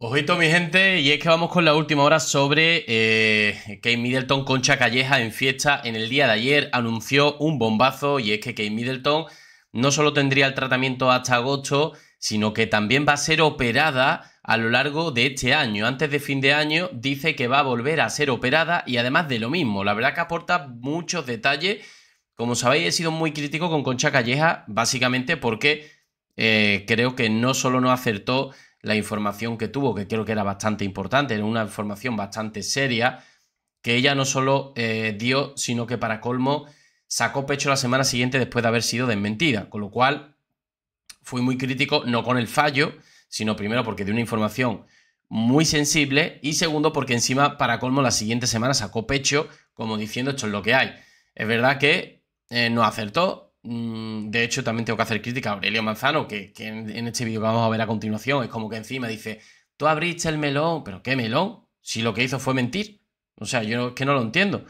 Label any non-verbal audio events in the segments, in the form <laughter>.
Ojito, mi gente, y es que vamos con la última hora sobre eh, Kate Middleton. Concha Calleja en fiesta en el día de ayer anunció un bombazo y es que Kate Middleton no solo tendría el tratamiento hasta agosto, sino que también va a ser operada a lo largo de este año. Antes de fin de año dice que va a volver a ser operada y además de lo mismo. La verdad que aporta muchos detalles. Como sabéis, he sido muy crítico con Concha Calleja, básicamente porque eh, creo que no solo no acertó la información que tuvo, que creo que era bastante importante, era una información bastante seria, que ella no solo eh, dio, sino que para colmo sacó pecho la semana siguiente después de haber sido desmentida, con lo cual fui muy crítico, no con el fallo, sino primero porque dio una información muy sensible y segundo porque encima para colmo la siguiente semana sacó pecho como diciendo esto es lo que hay. Es verdad que eh, no acertó, Mm, de hecho, también tengo que hacer crítica a Aurelio Manzano, que, en, este vídeo que vamos a ver a continuación es como que encima dice, tú abriste el melón, pero ¿qué melón? Si lo que hizo fue mentir. O sea, yo es que no lo entiendo.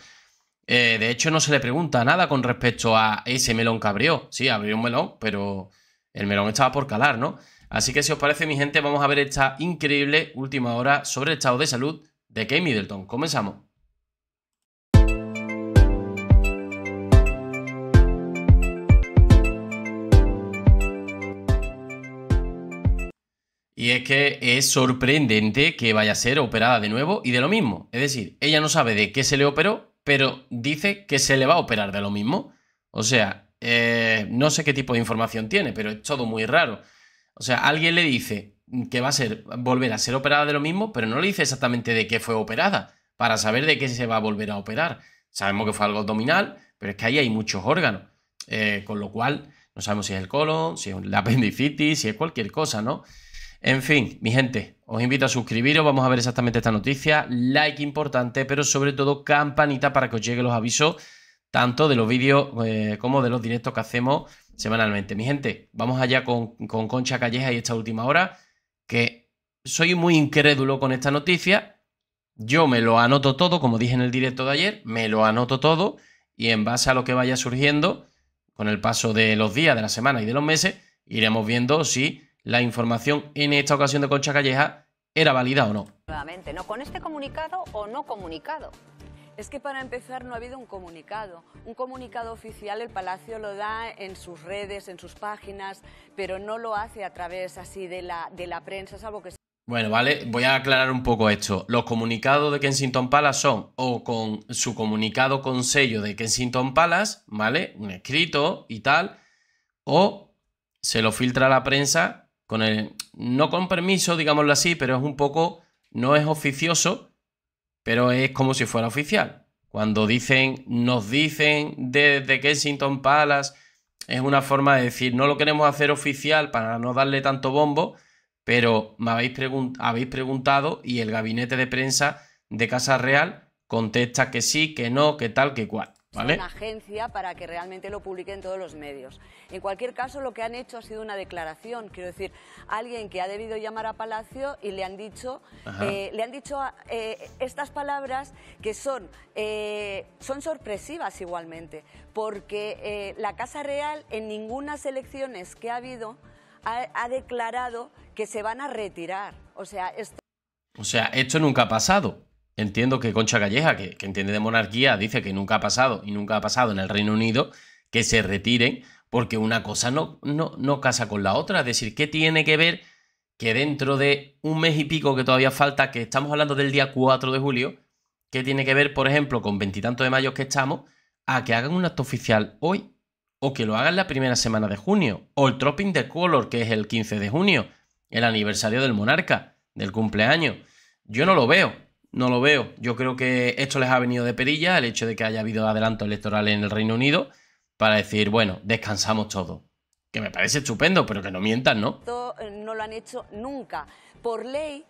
Eh, de hecho, no se le pregunta nada con respecto a ese melón que abrió. Sí, abrió un melón, pero el melón estaba por calar, ¿no? Así que si os parece, mi gente, vamos a ver esta increíble última hora sobre el estado de salud de Kate Middleton. Comenzamos. Y es que es sorprendente que vaya a ser operada de nuevo y de lo mismo. Es decir, ella no sabe de qué se le operó, pero dice que se le va a operar de lo mismo. O sea, eh, no sé qué tipo de información tiene, pero es todo muy raro. O sea, alguien le dice que va a ser, volver a ser operada de lo mismo, pero no le dice exactamente de qué fue operada, para saber de qué se va a volver a operar. Sabemos que fue algo abdominal, pero es que ahí hay muchos órganos. Eh, con lo cual, no sabemos si es el colon, si es la apendicitis, si es cualquier cosa, ¿no? En fin, mi gente, os invito a suscribiros, vamos a ver exactamente esta noticia, like importante, pero sobre todo campanita para que os lleguen los avisos tanto de los vídeos eh, como de los directos que hacemos semanalmente. Mi gente, vamos allá con, con Concha Calleja y esta última hora, que soy muy incrédulo con esta noticia. Yo me lo anoto todo, como dije en el directo de ayer, me lo anoto todo y en base a lo que vaya surgiendo, con el paso de los días, de la semana y de los meses, iremos viendo si la información en esta ocasión de Concha Calleja era válida o no. Nuevamente, no con este comunicado o no comunicado. Es que para empezar no ha habido un comunicado. Un comunicado oficial el Palacio lo da en sus redes, en sus páginas, pero no lo hace a través así de la, de la prensa, salvo que... Bueno, vale, voy a aclarar un poco esto. Los comunicados de Kensington Palace son o con su comunicado con sello de Kensington Palace, ¿vale? Un escrito y tal, o se lo filtra a la prensa con el, no con permiso, digámoslo así, pero es un poco, no es oficioso, pero es como si fuera oficial. Cuando dicen, nos dicen desde Kensington Palace, es una forma de decir, no lo queremos hacer oficial para no darle tanto bombo, pero me habéis, habéis preguntado y el gabinete de prensa de Casa Real contesta que sí, que no, que tal, que cual una agencia para que realmente lo publiquen todos los medios. En cualquier caso, lo que han hecho ha sido una declaración, quiero decir, alguien que ha debido llamar a Palacio y le han dicho, eh, le han dicho eh, estas palabras que son, eh, son sorpresivas igualmente, porque la Casa Real en ninguna elecciones que ha habido ha, declarado que se van a retirar. O sea, o sea, esto nunca ha pasado entiendo que Concha Calleja, que, entiende de monarquía, dice que nunca ha pasado y nunca ha pasado en el Reino Unido que se retiren porque una cosa no, no, casa con la otra. Es decir, ¿qué tiene que ver que dentro de un mes y pico que todavía falta, que estamos hablando del día 4 de julio, ¿qué tiene que ver, por ejemplo, con veintitantos de mayo que estamos, a que hagan un acto oficial hoy? O que lo hagan la primera semana de junio. O el Trooping the Color, que es el 15 de junio, el aniversario del monarca, del cumpleaños. Yo no lo veo. No lo veo. Yo creo que esto les ha venido de perilla, el hecho de que haya habido adelanto electoral en el Reino Unido, para decir, bueno, descansamos todo. Que me parece estupendo, pero que no mientan, ¿no? no lo han hecho nunca. Por ley,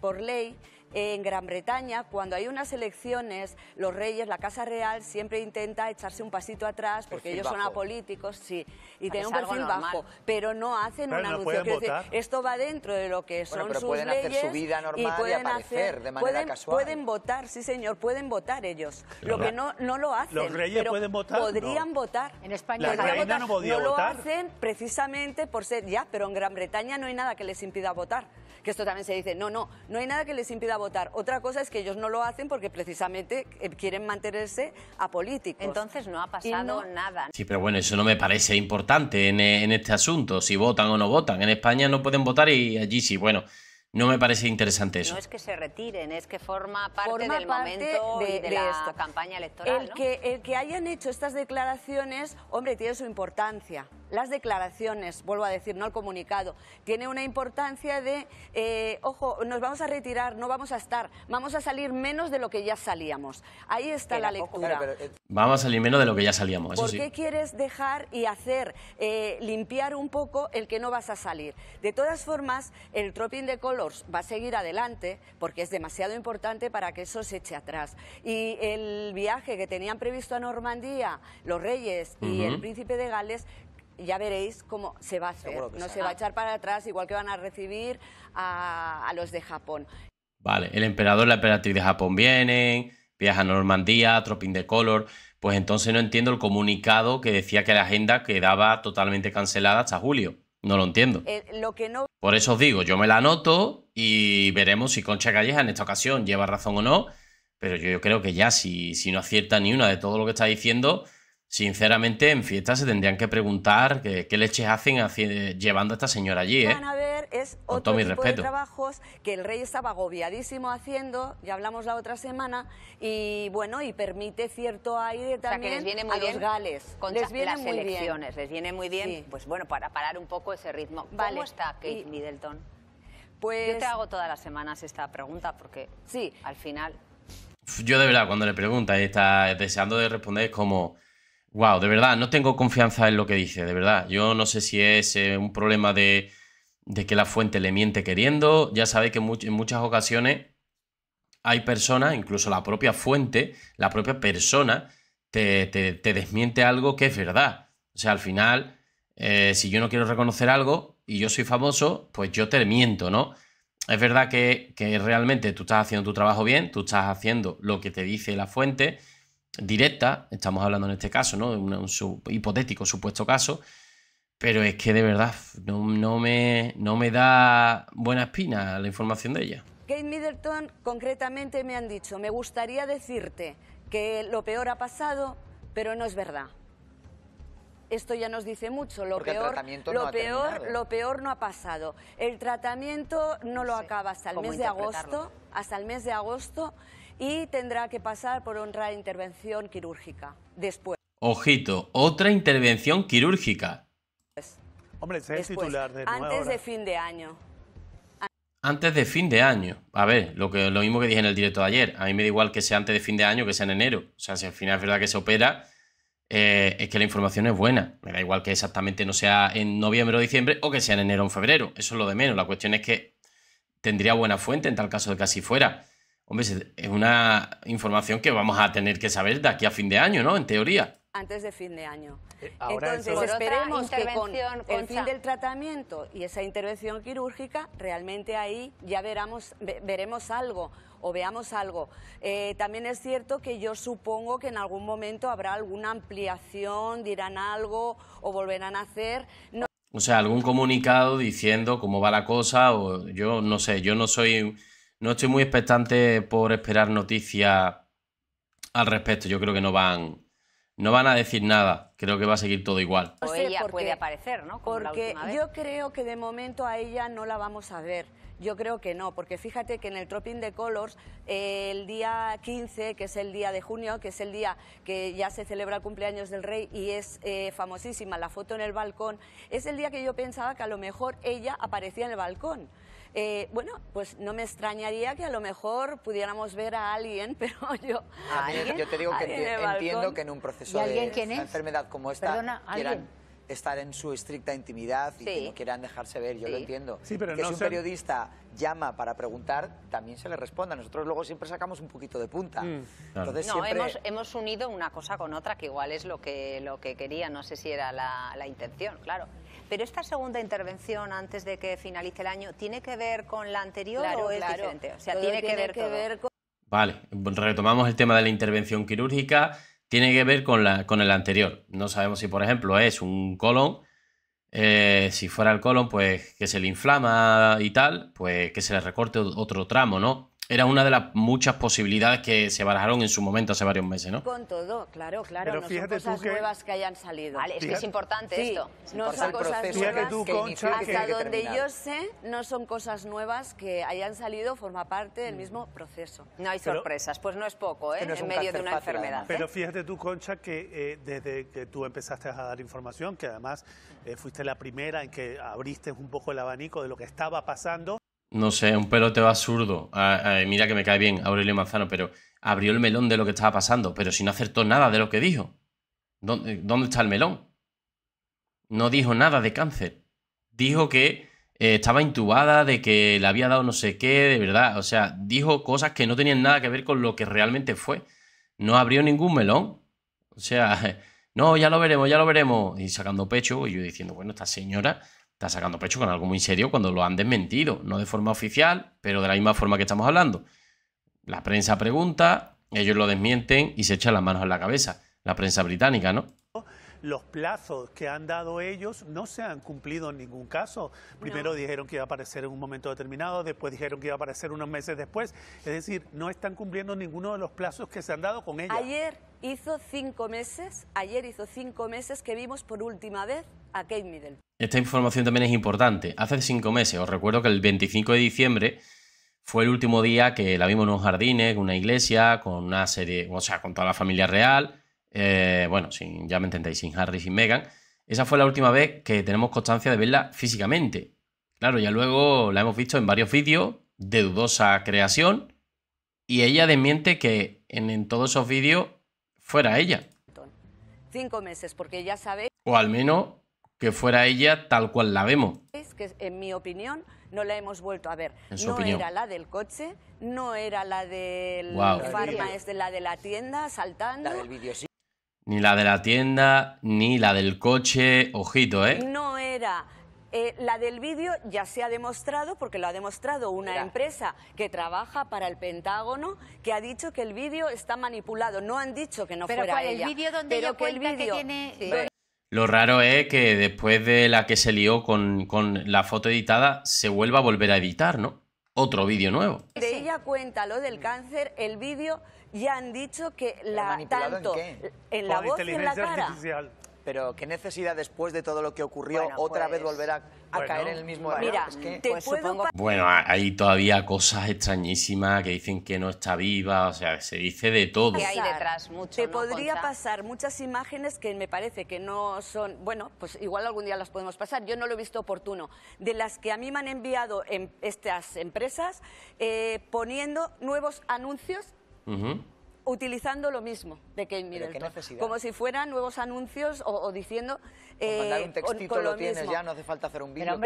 por ley, en Gran Bretaña, cuando hay unas elecciones, los reyes, la Casa Real, siempre intenta echarse un pasito atrás porque ellos son apolíticos, sí, y tienen un perfil bajo, pero no hacen una un anuncio. esto va dentro de lo que son bueno, pero pueden hacer su vida normal y pueden de manera casual. Pueden votar, sí señor, pueden votar ellos. Lo que no, lo hacen. Los reyes pueden votar. Podrían votar. En España no podía lo hacen precisamente por ser ya, pero en Gran Bretaña no hay nada que les impida votar que esto también se dice, no, no, no hay nada que les impida votar. Otra cosa es que ellos no lo hacen porque precisamente eh, quieren mantenerse a políticos. Entonces no ha pasado nada. Sí, pero bueno, eso no me parece importante en, este asunto, si votan o no votan. En España no pueden votar y allí sí, bueno. No me parece interesante eso. No es que se retiren, es que forma parte del momento de, esta la campaña electoral. El, que, el que hayan hecho estas declaraciones, hombre, tiene su importancia las declaraciones, vuelvo a decir, no el comunicado, tiene una importancia de, eh, ojo, nos vamos a retirar, no vamos a estar, vamos a salir menos de lo que ya salíamos. Ahí está la lectura. Eh, vamos a salir menos de lo que ya salíamos. ¿Por qué quieres dejar y hacer, eh, limpiar un poco el que no vas a salir? De todas formas, el dropping de Colors va a seguir adelante porque es demasiado importante para que eso se eche atrás. Y el viaje que tenían previsto a Normandía, los reyes y el príncipe de Gales ya veréis cómo se va a hacer. No se va a echar para atrás, igual que van a recibir a, los de Japón. Vale, el emperador, y la emperatriz de Japón vienen, viaja a Normandía, Tropin de Color. Pues entonces no entiendo el comunicado que decía que la agenda quedaba totalmente cancelada hasta julio. No lo entiendo. Eh, lo que no... Por eso os digo, yo me la anoto y veremos si Concha Calleja en esta ocasión lleva razón o no. Pero yo creo que ya, si no acierta ni una de todo lo que está diciendo, Sinceramente, en fiestas se tendrían que preguntar qué, leches hacen llevando a esta señora allí, ¿eh? Van a ver, es otro tipo respeto. trabajos que el rey estaba agobiadísimo haciendo, ya hablamos la otra semana, y bueno, y permite cierto aire también o sea, que les viene muy a bien los gales. las elecciones, les viene muy bien, pues bueno, para parar un poco ese ritmo. ¿Cómo está Kate Middleton? Pues... Yo te hago todas las semanas esta pregunta porque sí. al final... Yo de verdad, cuando le preguntas y está deseando de responder, es como... Wow, de verdad, no tengo confianza en lo que dice, de verdad. Yo no sé si es eh, un problema de, que la fuente le miente queriendo. Ya sabéis que en muchas ocasiones hay personas, incluso la propia fuente, la propia persona, te, desmiente algo que es verdad. O sea, al final, eh, si yo no quiero reconocer algo y yo soy famoso, pues yo te miento, ¿no? Es verdad que, que realmente tú estás haciendo tu trabajo bien, tú estás haciendo lo que te dice la fuente directa, estamos hablando en este caso, ¿no? Un, hipotético supuesto caso, pero es que de verdad no, me, no me da buena espina la información de ella. Kate Middleton concretamente me han dicho, me gustaría decirte que lo peor ha pasado, pero no es verdad. Esto ya nos dice mucho, lo peor, lo, no peor lo peor no ha pasado. El tratamiento no, lo acaba hasta el mes de agosto, hasta el mes de agosto y tendrá que pasar por otra intervención quirúrgica después. Ojito, otra intervención quirúrgica. Hombre, se titular de Antes de fin de año. Antes de fin de año. A ver, lo, que, mismo que dije en el directo de ayer. A mí me da igual que sea antes de fin de año que sea en enero. O sea, si al final es verdad que se opera, eh, es que la información es buena. Me da igual que exactamente no sea en noviembre o diciembre o que sea en enero o en febrero. Eso es lo de menos. La cuestión es que tendría buena fuente en tal caso de que así fuera. Hombre, es una información que vamos a tener que saber de aquí a fin de año, ¿no? En teoría. Antes de fin de año. Eh, Entonces, esperemos que con el fin del tratamiento y esa intervención quirúrgica, realmente ahí ya veramos, veremos algo o veamos algo. Eh, también es cierto que yo supongo que en algún momento habrá alguna ampliación, dirán algo o volverán a hacer. O sea, algún comunicado diciendo cómo va la cosa o yo no sé, yo no soy no estoy muy expectante por esperar noticias al respecto. Yo creo que no van, no van a decir nada. Creo que va a seguir todo igual. O ella puede aparecer, ¿no? porque yo creo que de momento a ella no la vamos a ver. Yo creo que no, porque fíjate que en el Tropping de Colors, el día 15, que es el día de junio, que es el día que ya se celebra el cumpleaños del rey y es eh, famosísima la foto en el balcón, es el día que yo pensaba que a lo mejor ella aparecía en el balcón. Eh, bueno, pues no me extrañaría que a lo mejor pudiéramos ver a alguien, <laughs> pero yo... Ah, yo te digo que entiendo que en un proceso de enfermedad como esta... Perdona, ¿alguien? estar en su estricta intimidad y que no quieran dejarse ver, yo lo entiendo. pero que si un periodista llama para preguntar, también se le responda. Nosotros luego siempre sacamos un poquito de punta. Mm. no, hemos, unido una cosa con otra, que igual es lo que, lo que quería, no sé si era la, intención, claro. Pero esta segunda intervención antes de que finalice el año, ¿tiene que ver con la anterior o es diferente? O sea, tiene, que ver con... Vale, retomamos el tema de la intervención quirúrgica tiene que ver con, la, con el anterior. No sabemos si, por ejemplo, es un colon. Eh, si fuera el colon, pues que se le inflama y tal, pues que se le recorte otro tramo, ¿no? era una de las muchas posibilidades que se barajaron en su momento hace varios meses, ¿no? Con todo, claro, claro. Pero no son cosas nuevas que hayan salido. es que es importante esto. no son cosas nuevas que, hasta donde yo sé, no son cosas nuevas que hayan salido, forma parte del mm. mismo proceso. No hay sorpresas, pues no es poco, ¿eh? en medio de una enfermedad. Pero ¿eh? fíjate tú, Concha, que eh, desde que tú empezaste a dar información, que además eh, fuiste la primera en que abriste un poco el abanico de lo que estaba pasando, no sé, un peloteo absurdo. Ah, mira que me cae bien Aurelio Manzano, pero abrió el melón de lo que estaba pasando, pero si no acertó nada de lo que dijo. ¿Dónde, está el melón? No dijo nada de cáncer. Dijo que eh, estaba intubada, de que le había dado no sé qué, de verdad. O sea, dijo cosas que no tenían nada que ver con lo que realmente fue. No abrió ningún melón. O sea, <laughs> no, ya lo veremos, ya lo veremos. Y sacando pecho, y yo diciendo, bueno, esta señora Está sacando pecho con algo muy serio cuando lo han desmentido, no de forma oficial, pero de la misma forma que estamos hablando. La prensa pregunta, ellos lo desmienten y se echan las manos a la cabeza. La prensa británica, ¿no? los plazos que han dado ellos no se han cumplido en ningún caso. Primero dijeron que iba a aparecer en un momento determinado, después dijeron que iba a aparecer unos meses después. Es decir, no están cumpliendo ninguno de los plazos que se han dado con ellos. Ayer hizo cinco meses, ayer hizo cinco meses que vimos por última vez a Kate Middleton. Esta información también es importante. Hace cinco meses, os recuerdo que el 25 de diciembre fue el último día que la vimos en unos jardines, en una iglesia, con una serie, o sea, con toda la familia real. Eh, bueno, sin, ya me entendéis, sin Harry, sin Meghan. Esa fue la última vez que tenemos constancia de verla físicamente. Claro, ya luego la hemos visto en varios vídeos de dudosa creación y ella desmiente que en todos esos vídeos fuera ella. Cinco meses, porque ya sabéis. O al menos que fuera ella tal cual la vemos. Es que en mi opinión no la hemos vuelto a ver. no era la del coche, no era la del wow. de este, la de la tienda saltando. La del video, Ni la de la tienda, ni la del coche, ojito, ¿eh? No era eh, la del vídeo ya se ha demostrado, porque lo ha demostrado una empresa que trabaja para el Pentágono, que ha dicho que el vídeo está manipulado. No han dicho que no pero cuál, El vídeo donde pero que el tiene... Lo raro es que después de la que se lió con, la foto editada, se vuelva a volver a editar, ¿no? Otro vídeo nuevo. De ella cuenta lo del mm. cáncer, el vídeo ya han dicho que la tanto en, la voz y en la cara pero qué necesidad después de todo lo que ocurrió otra vez pues, volver a, caer en el mismo error. Mira, te puedo... Bueno, hay todavía cosas extrañísimas que dicen que no está viva, o sea, se dice de todo. hay detrás? Mucho, te podría pasar muchas imágenes que me parece que no son, bueno, pues igual algún día las podemos pasar, yo no lo he visto oportuno, de las que a mí me han enviado estas empresas eh, poniendo nuevos anuncios utilizando lo mismo de que Como si fueran nuevos anuncios o, diciendo... mandar eh, un lo, tienes ya, no hace falta hacer un vídeo.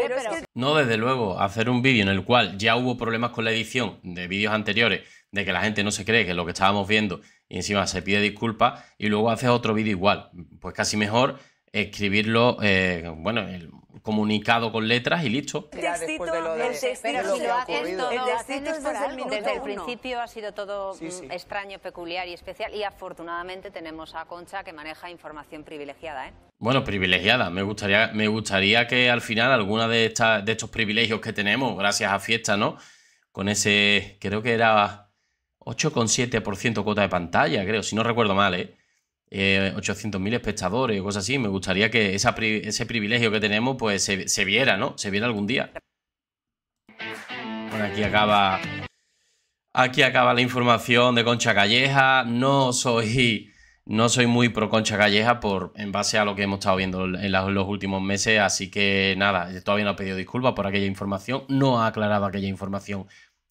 No, desde luego, hacer un vídeo en el cual ya hubo problemas con la edición de vídeos anteriores, de que la gente no se cree que lo que estábamos viendo y encima se pide disculpas y luego haces otro vídeo igual. Pues casi mejor escribirlo, eh, bueno, el, comunicado con letras y listo. El desde, el principio ha sido todo mm, extraño, peculiar y especial y afortunadamente tenemos a Concha que maneja información privilegiada. ¿eh? Bueno, privilegiada. Me gustaría, me gustaría que al final alguna de, de estos privilegios que tenemos, gracias a Fiesta, ¿no? Con ese, creo que era 8,7% cuota de pantalla, creo, si no recuerdo mal, ¿eh? eh, 800.000 espectadores o cosas así. Me gustaría que ese privilegio que tenemos pues se, viera, ¿no? Se viera algún día. Bueno, aquí acaba... Aquí acaba la información de Concha Calleja. No soy, no soy muy pro Concha Calleja por, en base a lo que hemos estado viendo en los últimos meses. Así que nada, todavía no ha pedido disculpas por aquella información. No ha aclarado aquella información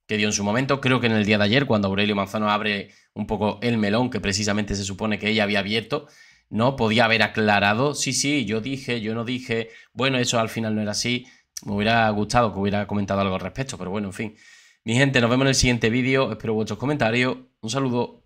que dio en su momento. Creo que en el día de ayer, cuando Aurelio Manzano abre un poco el melón que precisamente se supone que ella había abierto, ¿no? Podía haber aclarado, sí, sí, yo dije, yo no dije, bueno, eso al final no era así. Me hubiera gustado que hubiera comentado algo al respecto, pero bueno, en fin. Mi gente, nos vemos en el siguiente vídeo. Espero vuestros comentarios. Un saludo.